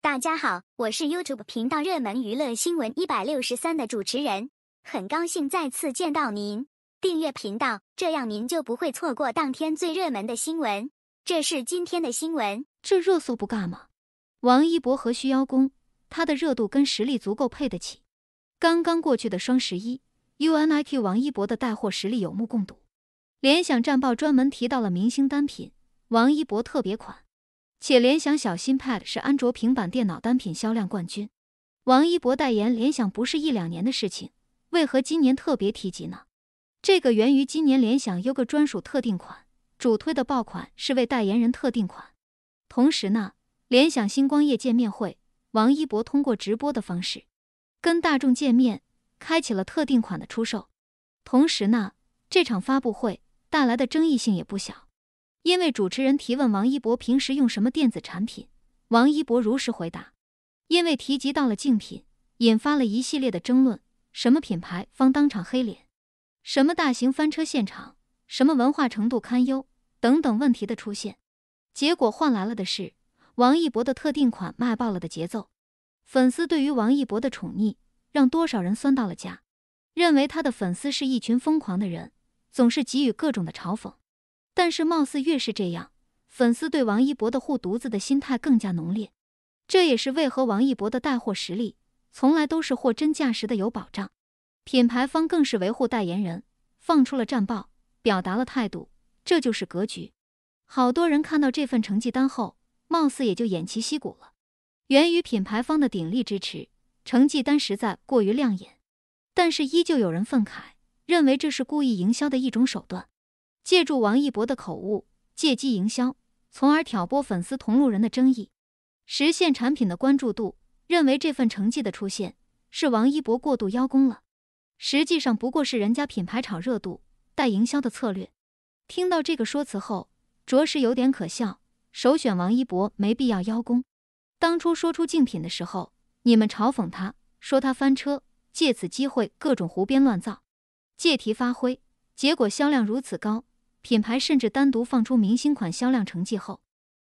大家好，我是 YouTube 频道热门娱乐新闻一百六十三的主持人，很高兴再次见到您。订阅频道，这样您就不会错过当天最热门的新闻。这是今天的新闻，这热搜不尬吗？王一博何须邀功？他的热度跟实力足够配得起。刚刚过去的双十一，UNIQ 王一博的带货实力有目共睹。联想战报专门提到了明星单品王一博特别款。且联想小新 Pad 是安卓平板电脑单品销量冠军。王一博代言联想不是一两年的事情，为何今年特别提及呢？这个源于今年联想 U 个专属特定款主推的爆款是为代言人特定款。同时呢，联想星光夜见面会，王一博通过直播的方式跟大众见面，开启了特定款的出售。同时呢，这场发布会带来的争议性也不小。因为主持人提问王一博平时用什么电子产品，王一博如实回答。因为提及到了竞品，引发了一系列的争论：什么品牌方当场黑脸，什么大型翻车现场，什么文化程度堪忧等等问题的出现，结果换来了的是王一博的特定款卖爆了的节奏。粉丝对于王一博的宠溺，让多少人酸到了家，认为他的粉丝是一群疯狂的人，总是给予各种的嘲讽。但是，貌似越是这样，粉丝对王一博的护犊子的心态更加浓烈。这也是为何王一博的带货实力从来都是货真价实的有保障，品牌方更是维护代言人，放出了战报，表达了态度，这就是格局。好多人看到这份成绩单后，貌似也就偃旗息鼓了。源于品牌方的鼎力支持，成绩单实在过于亮眼，但是依旧有人愤慨，认为这是故意营销的一种手段。借助王一博的口误，借机营销，从而挑拨粉丝同路人的争议，实现产品的关注度。认为这份成绩的出现是王一博过度邀功了，实际上不过是人家品牌炒热度、带营销的策略。听到这个说辞后，着实有点可笑。首选王一博没必要邀功，当初说出竞品的时候，你们嘲讽他说他翻车，借此机会各种胡编乱造，借题发挥，结果销量如此高。品牌甚至单独放出明星款销量成绩后，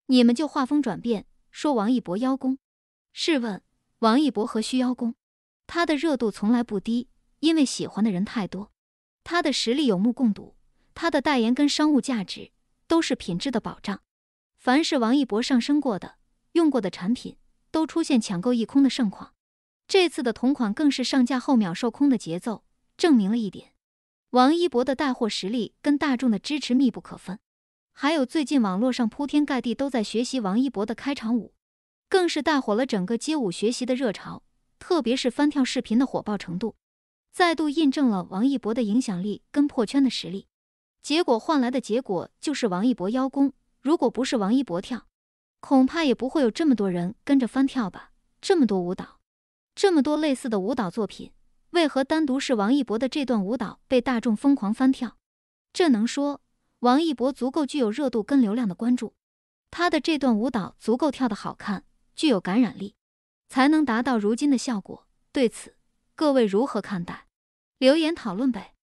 你们就画风转变，说王一博邀功。试问，王一博何须邀功？他的热度从来不低，因为喜欢的人太多。他的实力有目共睹，他的代言跟商务价值都是品质的保障。凡是王一博上升过的、用过的产品，都出现抢购一空的盛况。这次的同款更是上架后秒售空的节奏，证明了一点。王一博的带货实力跟大众的支持密不可分，还有最近网络上铺天盖地都在学习王一博的开场舞，更是带火了整个街舞学习的热潮，特别是翻跳视频的火爆程度，再度印证了王一博的影响力跟破圈的实力。结果换来的结果就是王一博邀功，如果不是王一博跳，恐怕也不会有这么多人跟着翻跳吧？这么多舞蹈，这么多类似的舞蹈作品。为何单独是王一博的这段舞蹈被大众疯狂翻跳？这能说王一博足够具有热度跟流量的关注，他的这段舞蹈足够跳的好看，具有感染力，才能达到如今的效果？对此，各位如何看待？留言讨论呗。